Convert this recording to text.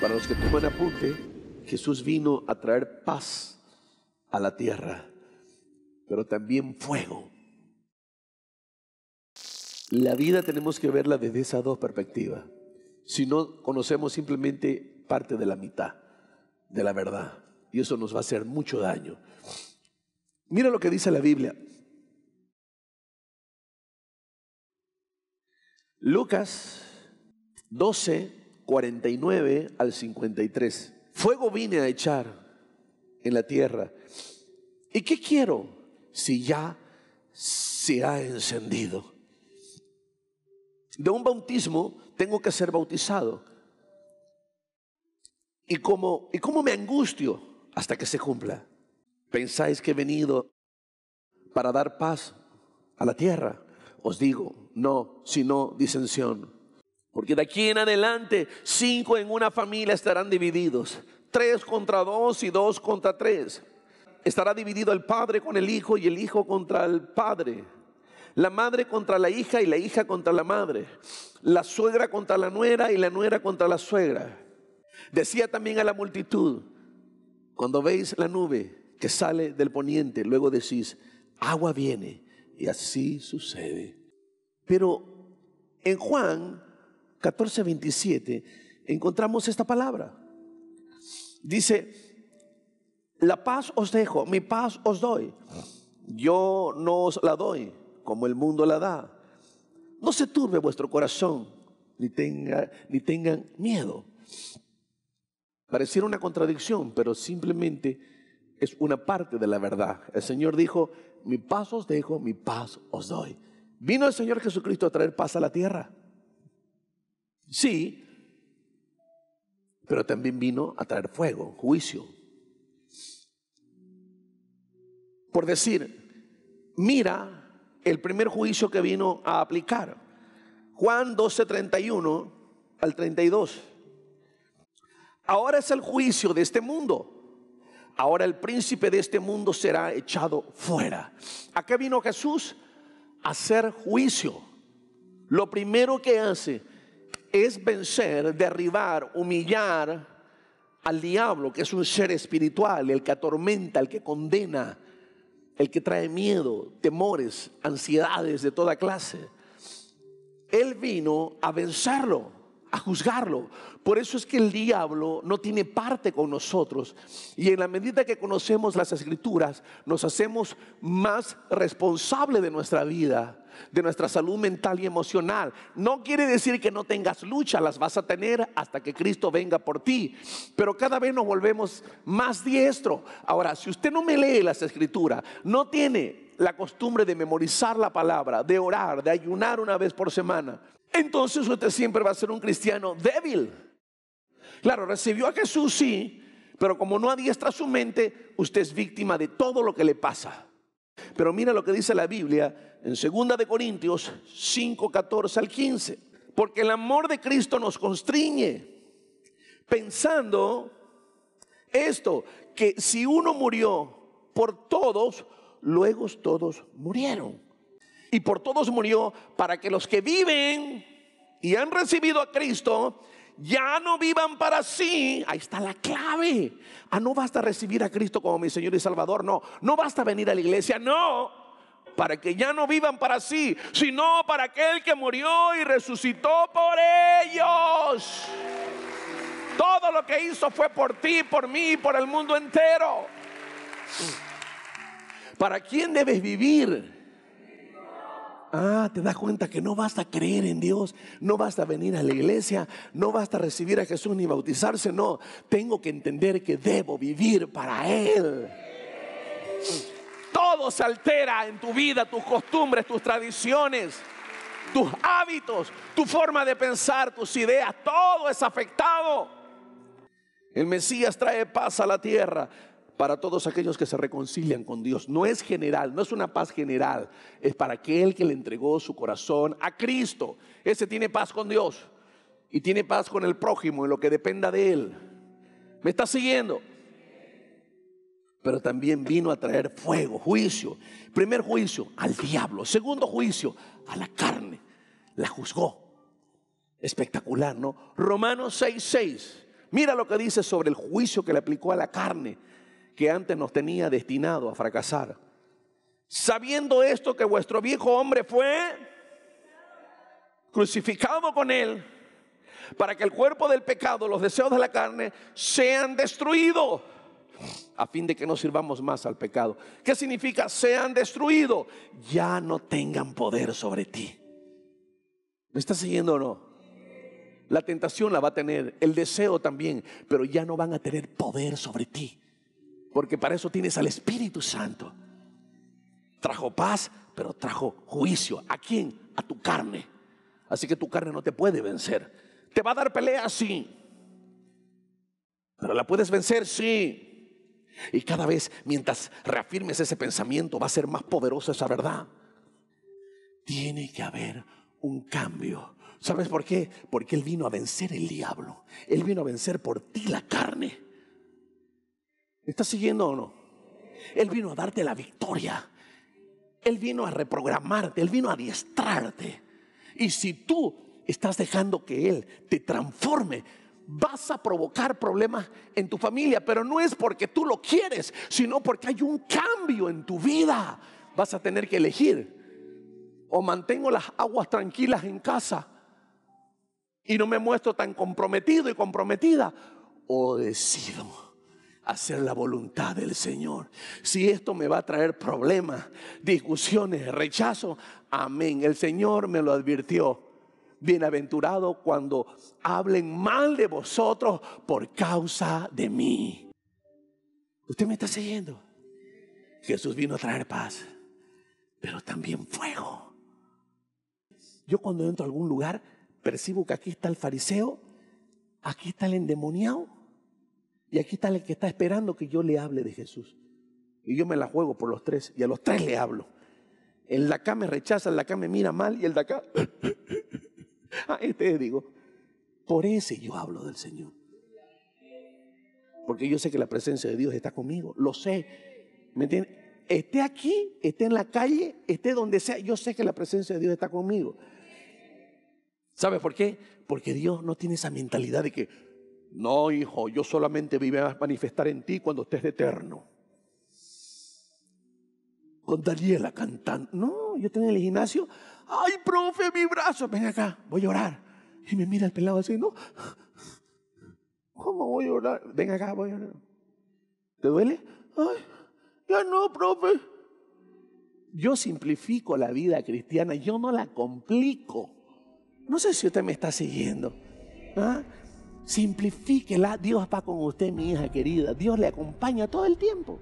Para los que toman apunte, Jesús vino a traer paz a la tierra, pero también fuego. La vida tenemos que verla desde esas dos perspectivas. Si no, conocemos simplemente parte de la mitad de la verdad. Y eso nos va a hacer mucho daño. Mira lo que dice la Biblia. Lucas 12, 49 al 53. Fuego vine a echar en la tierra. ¿Y qué quiero si ya se ha encendido? De un bautismo tengo que ser bautizado. ¿Y cómo, y cómo me angustio hasta que se cumpla? ¿Pensáis que he venido para dar paz a la tierra? Os digo, no, sino disensión porque de aquí en adelante, cinco en una familia estarán divididos. Tres contra dos y dos contra tres. Estará dividido el padre con el hijo y el hijo contra el padre. La madre contra la hija y la hija contra la madre. La suegra contra la nuera y la nuera contra la suegra. Decía también a la multitud, cuando veis la nube que sale del poniente, luego decís, agua viene. Y así sucede. Pero en Juan 14, 27, encontramos esta palabra. Dice, la paz os dejo, mi paz os doy. Yo no os la doy como el mundo la da. No se turbe vuestro corazón, ni, tenga, ni tengan miedo. Pareciera una contradicción, pero simplemente es una parte de la verdad. El Señor dijo, mi paz os dejo, mi paz os doy. Vino el Señor Jesucristo a traer paz a la tierra. Sí, pero también vino a traer fuego, juicio. Por decir, mira el primer juicio que vino a aplicar. Juan 12, 31 al 32. Ahora es el juicio de este mundo. Ahora el príncipe de este mundo será echado fuera. ¿A qué vino Jesús? A hacer juicio. Lo primero que hace es vencer, derribar, humillar al diablo, que es un ser espiritual, el que atormenta, el que condena, el que trae miedo, temores, ansiedades de toda clase. Él vino a vencerlo a juzgarlo. Por eso es que el diablo no tiene parte con nosotros. Y en la medida que conocemos las escrituras, nos hacemos más responsables de nuestra vida, de nuestra salud mental y emocional. No quiere decir que no tengas lucha, las vas a tener hasta que Cristo venga por ti. Pero cada vez nos volvemos más diestro. Ahora, si usted no me lee las escrituras, no tiene la costumbre de memorizar la palabra, de orar, de ayunar una vez por semana, entonces usted siempre va a ser un cristiano débil. Claro, recibió a Jesús, sí, pero como no adiestra su mente, usted es víctima de todo lo que le pasa. Pero mira lo que dice la Biblia en 2 de Corintios 5, 14 al 15. Porque el amor de Cristo nos constriñe, pensando esto, que si uno murió por todos, luego todos murieron. Y por todos murió para que los que viven y han recibido a Cristo ya no vivan para sí. Ahí está la clave. Ah, no basta recibir a Cristo como mi Señor y Salvador, no. No basta venir a la iglesia, no. Para que ya no vivan para sí, sino para aquel que murió y resucitó por ellos. Todo lo que hizo fue por ti, por mí, por el mundo entero. ¿Para quién debes vivir? Ah, te das cuenta que no basta creer en Dios, no basta venir a la iglesia, no basta recibir a Jesús ni bautizarse, no. Tengo que entender que debo vivir para Él. Todo se altera en tu vida, tus costumbres, tus tradiciones, tus hábitos, tu forma de pensar, tus ideas, todo es afectado. El Mesías trae paz a la tierra, para todos aquellos que se reconcilian con Dios. No es general, no es una paz general, es para aquel que le entregó su corazón a Cristo. Ese tiene paz con Dios y tiene paz con el prójimo en lo que dependa de él. ¿Me está siguiendo? Pero también vino a traer fuego, juicio. Primer juicio, al diablo. Segundo juicio, a la carne. La juzgó. Espectacular, ¿no? Romanos 6:6. Mira lo que dice sobre el juicio que le aplicó a la carne que antes nos tenía destinado a fracasar. Sabiendo esto que vuestro viejo hombre fue crucificado con él, para que el cuerpo del pecado, los deseos de la carne, sean destruidos, a fin de que no sirvamos más al pecado. ¿Qué significa sean destruidos? Ya no tengan poder sobre ti. ¿Me estás siguiendo o no? La tentación la va a tener, el deseo también, pero ya no van a tener poder sobre ti. Porque para eso tienes al Espíritu Santo. Trajo paz, pero trajo juicio. ¿A quién? A tu carne. Así que tu carne no te puede vencer. ¿Te va a dar pelea? Sí. ¿Pero la puedes vencer? Sí. Y cada vez mientras reafirmes ese pensamiento va a ser más poderosa esa verdad. Tiene que haber un cambio. ¿Sabes por qué? Porque Él vino a vencer el diablo. Él vino a vencer por ti la carne. ¿Estás siguiendo o no? Él vino a darte la victoria. Él vino a reprogramarte, Él vino a adiestrarte. Y si tú estás dejando que Él te transforme, vas a provocar problemas en tu familia, pero no es porque tú lo quieres, sino porque hay un cambio en tu vida. Vas a tener que elegir. O mantengo las aguas tranquilas en casa y no me muestro tan comprometido y comprometida, o decido hacer la voluntad del Señor. Si esto me va a traer problemas, discusiones, rechazo, amén. El Señor me lo advirtió. Bienaventurado cuando hablen mal de vosotros por causa de mí. ¿Usted me está siguiendo? Jesús vino a traer paz, pero también fuego. Yo cuando entro a algún lugar percibo que aquí está el fariseo, aquí está el endemoniado y aquí está el que está esperando que yo le hable de Jesús. Y yo me la juego por los tres. Y a los tres le hablo. El de acá me rechaza, el de acá me mira mal y el de acá... a ah, este digo, por ese yo hablo del Señor. Porque yo sé que la presencia de Dios está conmigo. Lo sé. ¿Me entiendes? Esté aquí, esté en la calle, esté donde sea. Yo sé que la presencia de Dios está conmigo. ¿Sabe por qué? Porque Dios no tiene esa mentalidad de que no, hijo, yo solamente vive a manifestar en ti cuando estés eterno. Con Daniela cantando. No, yo tengo en el gimnasio. Ay, profe, mi brazo. Ven acá, voy a orar. Y me mira el pelado así, ¿no? ¿Cómo voy a orar? Ven acá, voy a orar. ¿Te duele? Ay, ya no, profe. Yo simplifico la vida cristiana, yo no la complico. No sé si usted me está siguiendo. ¿Ah? Simplifíquela. Dios va con usted, mi hija querida. Dios le acompaña todo el tiempo.